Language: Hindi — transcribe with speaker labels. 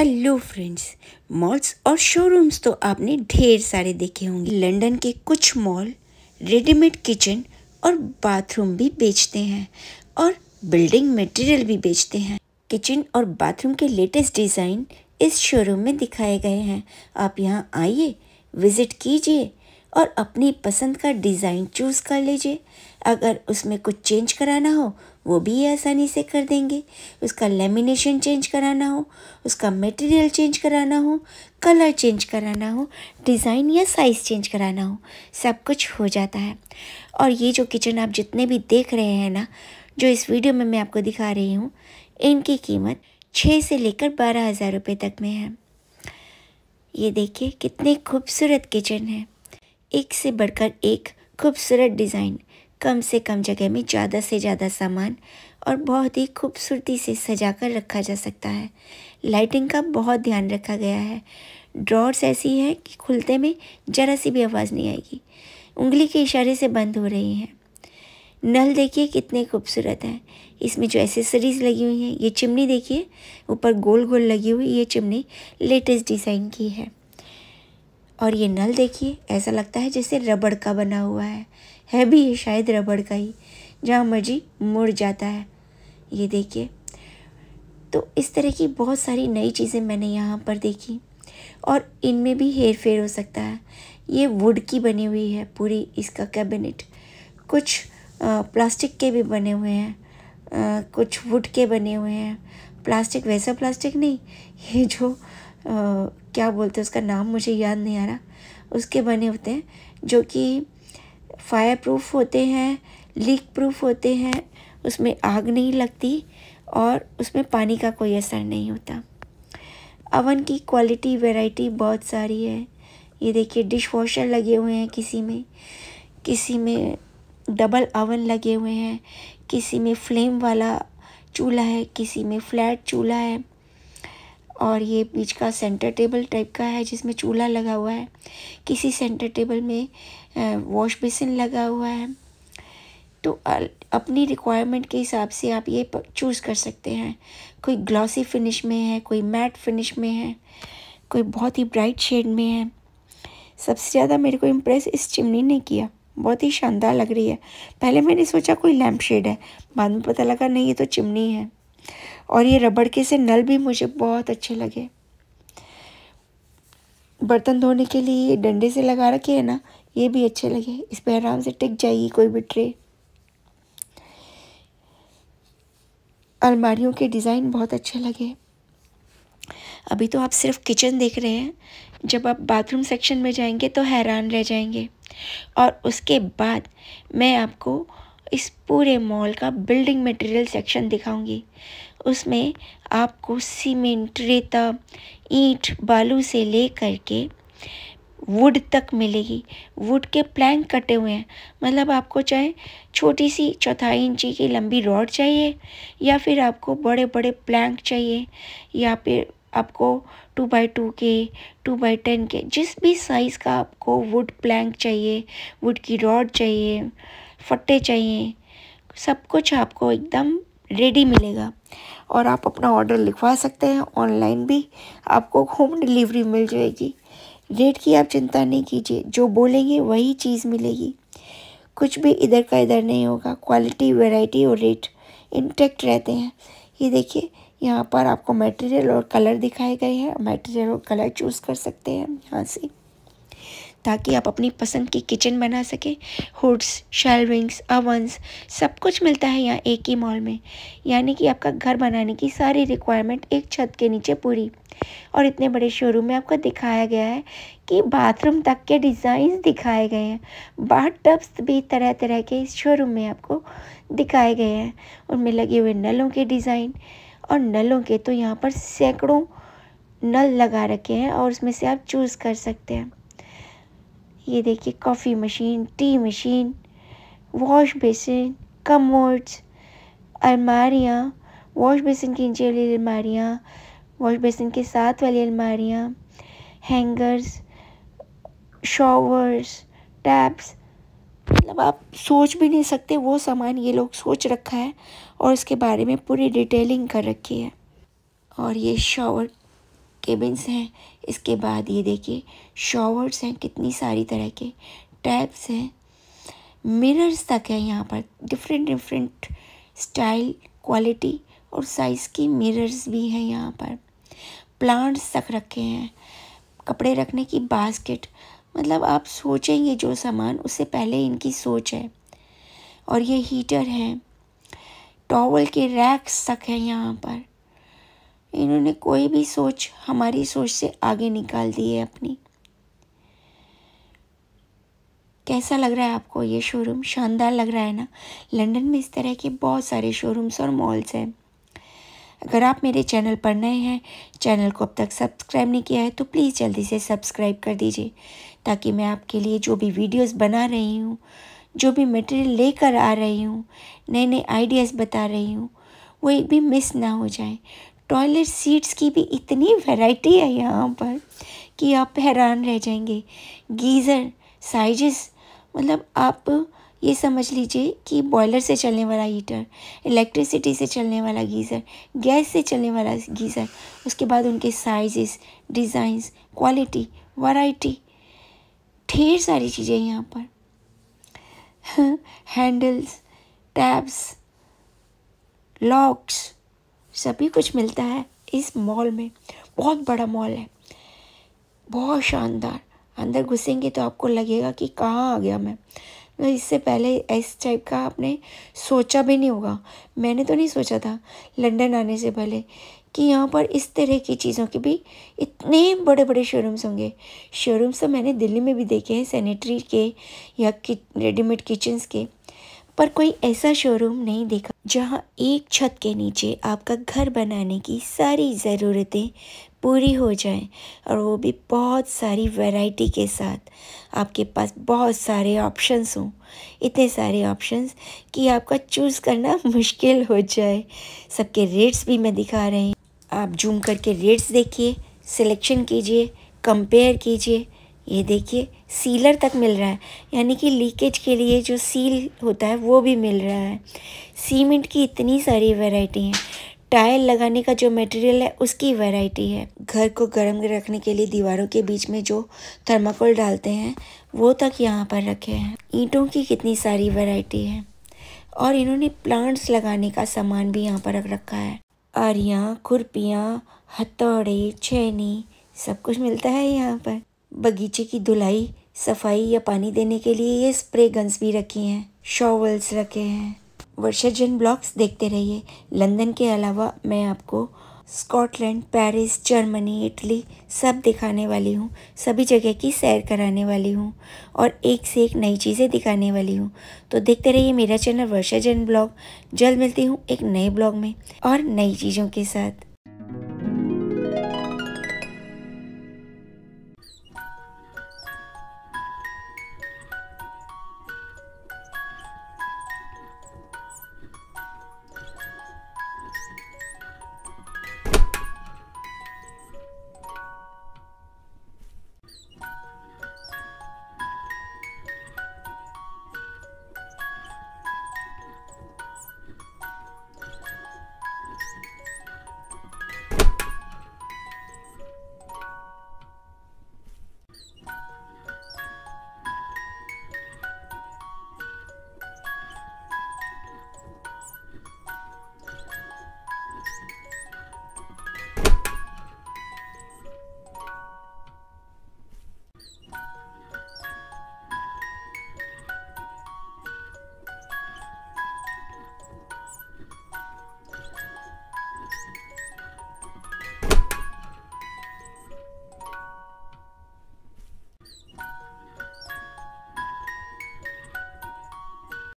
Speaker 1: हेलो फ्रेंड्स मॉल्स और शोरूम्स तो आपने ढेर सारे देखे होंगे लंदन के कुछ मॉल रेडीमेड किचन और बाथरूम भी बेचते हैं और बिल्डिंग मटेरियल भी बेचते हैं किचन और बाथरूम के लेटेस्ट डिज़ाइन इस शोरूम में दिखाए गए हैं आप यहाँ आइए विज़िट कीजिए और अपनी पसंद का डिज़ाइन चूज़ कर लीजिए अगर उसमें कुछ चेंज कराना हो वो भी आसानी से कर देंगे उसका लेमिनेशन चेंज कराना हो उसका मटेरियल चेंज कराना हो कलर चेंज कराना हो डिज़ाइन या साइज़ चेंज कराना हो सब कुछ हो जाता है और ये जो किचन आप जितने भी देख रहे हैं ना जो इस वीडियो में मैं आपको दिखा रही हूँ इनकी कीमत छः से लेकर बारह हज़ार रुपये तक में है ये देखिए कितने खूबसूरत किचन है एक से बढ़कर एक खूबसूरत डिज़ाइन कम से कम जगह में ज़्यादा से ज़्यादा सामान और बहुत ही खूबसूरती से सजा कर रखा जा सकता है लाइटिंग का बहुत ध्यान रखा गया है ड्रॉर्स ऐसी हैं कि खुलते में ज़रा सी भी आवाज़ नहीं आएगी उंगली के इशारे से बंद हो रही हैं नल देखिए कितने खूबसूरत हैं इसमें जो एसेसरीज़ लगी हुई हैं ये चिमनी देखिए ऊपर गोल गोल लगी हुई ये चिमनी लेटेस्ट डिज़ाइन की है और ये नल देखिए ऐसा लगता है जैसे रबड़ का बना हुआ है है भी शायद रबड़ का ही जहाँ मर्जी मुड़ जाता है ये देखिए तो इस तरह की बहुत सारी नई चीज़ें मैंने यहाँ पर देखी और इनमें भी हेर फेर हो सकता है ये वुड की बनी हुई है पूरी इसका कैबिनेट कुछ आ, प्लास्टिक के भी बने हुए हैं कुछ वुड के बने हुए हैं प्लास्टिक वैसा प्लास्टिक नहीं ये जो आ, क्या बोलते हैं उसका नाम मुझे याद नहीं आ रहा उसके बने होते हैं जो कि फायर प्रूफ होते हैं लीक प्रूफ होते हैं उसमें आग नहीं लगती और उसमें पानी का कोई असर नहीं होता अवन की क्वालिटी वैरायटी बहुत सारी है ये देखिए डिश वॉशर लगे हुए हैं किसी में किसी में डबल अवन लगे हुए हैं किसी में फ्लेम वाला चूल्हा है किसी में फ्लैट चूल्हा है और ये बीच का सेंटर टेबल टाइप का है जिसमें चूल्हा लगा हुआ है किसी सेंटर टेबल में वॉश बेसिन लगा हुआ है तो अपनी रिक्वायरमेंट के हिसाब से आप ये चूज़ कर सकते हैं कोई ग्लॉसी फिनिश में है कोई मैट फिनिश में है कोई बहुत ही ब्राइट शेड में है सबसे ज़्यादा मेरे को इम्प्रेस इस चिमनी ने किया बहुत ही शानदार लग रही है पहले मैंने सोचा कोई लैम्प शेड है बाद में पता लगा नहीं ये तो चिमनी है और ये रबड़ के से नल भी मुझे बहुत अच्छे लगे बर्तन धोने के लिए ये डंडे से लगा रखे है ना ये भी अच्छे लगे इस पर आराम से टिक जाएगी कोई भी ट्रे अलमारियों के डिज़ाइन बहुत अच्छे लगे अभी तो आप सिर्फ किचन देख रहे हैं जब आप बाथरूम सेक्शन में जाएंगे तो हैरान रह जाएंगे और उसके बाद मैं आपको इस पूरे मॉल का बिल्डिंग मटेरियल सेक्शन दिखाऊंगी उसमें आपको सीमेंट रेता ईंट बालू से ले करके वुड तक मिलेगी वुड के प्लैंक कटे हुए हैं मतलब आपको चाहे छोटी सी चौथाई इंची की लंबी रॉड चाहिए या फिर आपको बड़े बड़े प्लैंक चाहिए या फिर आपको टू बाई टू के टू बाई टेन के जिस भी साइज़ का आपको वुड प्लैंक चाहिए वुड की रॉड चाहिए फट्टे चाहिए सब कुछ आपको एकदम रेडी मिलेगा और आप अपना ऑर्डर लिखवा सकते हैं ऑनलाइन भी आपको होम डिलीवरी मिल जाएगी रेट की आप चिंता नहीं कीजिए जो बोलेंगे वही चीज़ मिलेगी कुछ भी इधर का इधर नहीं होगा क्वालिटी वैरायटी और रेट इंटेक्ट रहते हैं ये देखिए यहाँ पर आपको मटेरियल और कलर दिखाए गए हैं मटेरियल और कलर चूज़ कर सकते हैं यहाँ से ताकि आप अपनी पसंद की किचन बना सकें हुड्स शेलविंग्स अवंस सब कुछ मिलता है यहाँ एक ही मॉल में यानी कि आपका घर बनाने की सारी रिक्वायरमेंट एक छत के नीचे पूरी और इतने बड़े शोरूम में आपको दिखाया गया है कि बाथरूम तक के डिज़ाइन दिखाए गए हैं बाथ टब्स भी तरह तरह के इस शोरूम में आपको दिखाए गए हैं उनमें लगे हुए नलों के डिज़ाइन और नलों के तो यहाँ पर सैकड़ों नल लगा रखे हैं और उसमें से आप चूज़ कर सकते हैं ये देखिए coffee machine tea machine wash basin commodes अलमारियाँ वॉश बेसिन के नीचे वाली अलमारियाँ वॉश बेसिन के साथ वाली अलमारियाँ हैंगर्स शॉवर्स टैब्स मतलब आप सोच भी नहीं सकते वो सामान ये लोग सोच रखा है और उसके बारे में पूरी डिटेलिंग कर रखी है और ये शॉवर केबिन्स हैं इसके बाद ये देखिए शॉवर्स हैं कितनी सारी तरह के टैब्स हैं मिरर्स तक हैं यहाँ पर डिफरेंट डिफरेंट स्टाइल क्वालिटी और साइज़ की मिरर्स भी हैं यहाँ पर प्लांट्स तक रखे हैं कपड़े रखने की बास्केट मतलब आप सोचेंगे जो सामान उससे पहले इनकी सोच है और ये हीटर हैं टॉवल के रैक्स तक हैं यहाँ पर इन्होंने कोई भी सोच हमारी सोच से आगे निकाल दी है अपनी कैसा लग रहा है आपको ये शोरूम शानदार लग रहा है ना लंदन में इस तरह के बहुत सारे शोरूम्स और मॉल्स हैं अगर आप मेरे चैनल पर नए हैं चैनल को अब तक सब्सक्राइब नहीं किया है तो प्लीज़ जल्दी से सब्सक्राइब कर दीजिए ताकि मैं आपके लिए जो भी वीडियोस बना रही हूँ जो भी मटेरियल लेकर आ रही हूँ नए नए आइडियाज़ बता रही हूँ वो एक भी मिस ना हो जाए टॉयलेट सीट्स की भी इतनी वैरायटी है यहाँ पर कि आप हैरान रह जाएंगे गीज़र साइजेस मतलब आप ये समझ लीजिए कि बॉयलर से चलने वाला हीटर इलेक्ट्रिसिटी से चलने वाला गीज़र गैस से चलने वाला गीज़र उसके बाद उनके साइजेस डिज़ाइंस क्वालिटी वैरायटी ढेर सारी चीज़ें यहाँ पर हैंडल्स टैब्स लॉक्स सभी कुछ मिलता है इस मॉल में बहुत बड़ा मॉल है बहुत शानदार अंदर घुसेंगे तो आपको लगेगा कि कहाँ आ गया मैं तो इससे पहले इस टाइप का आपने सोचा भी नहीं होगा मैंने तो नहीं सोचा था लंदन आने से पहले कि यहाँ पर इस तरह की चीज़ों के भी इतने बड़े बड़े शोरूम्स होंगे शोरूम्स तो मैंने दिल्ली में भी देखे हैं सैनिटरी के या कि रेडीमेड किचन्स के पर कोई ऐसा शोरूम नहीं देखा जहाँ एक छत के नीचे आपका घर बनाने की सारी ज़रूरतें पूरी हो जाएं और वो भी बहुत सारी वैरायटी के साथ आपके पास बहुत सारे ऑप्शंस हों इतने सारे ऑप्शंस कि आपका चूज़ करना मुश्किल हो जाए सबके रेट्स भी मैं दिखा रही हूँ आप जूम करके रेट्स देखिए सिलेक्शन कीजिए कंपेयर कीजिए ये देखिए सीलर तक मिल रहा है यानी कि लीकेज के लिए जो सील होता है वो भी मिल रहा है सीमेंट की इतनी सारी वैरायटी है टाइल लगाने का जो मटेरियल है उसकी वैरायटी है घर को गर्म रखने के लिए दीवारों के बीच में जो थर्माकोल डालते हैं वो तक यहाँ पर रखे हैं ईंटों की कितनी सारी वैरायटी है और इन्होंने प्लांट्स लगाने का सामान भी यहाँ पर रख रखा है आरियाँ खुरपियाँ हथौड़े छैनी सब कुछ मिलता है यहाँ पर बगीचे की धुलाई सफाई या पानी देने के लिए ये स्प्रे गन्स भी रखी हैं शॉवल्स रखे हैं वर्षा जन ब्लॉग्स देखते रहिए लंदन के अलावा मैं आपको स्कॉटलैंड पेरिस जर्मनी इटली सब दिखाने वाली हूँ सभी जगह की सैर कराने वाली हूँ और एक से एक नई चीज़ें दिखाने वाली हूँ तो देखते रहिए मेरा चैनल वर्षा जन ब्लॉग जल्द मिलती हूँ एक नए ब्लॉग में और नई चीज़ों के साथ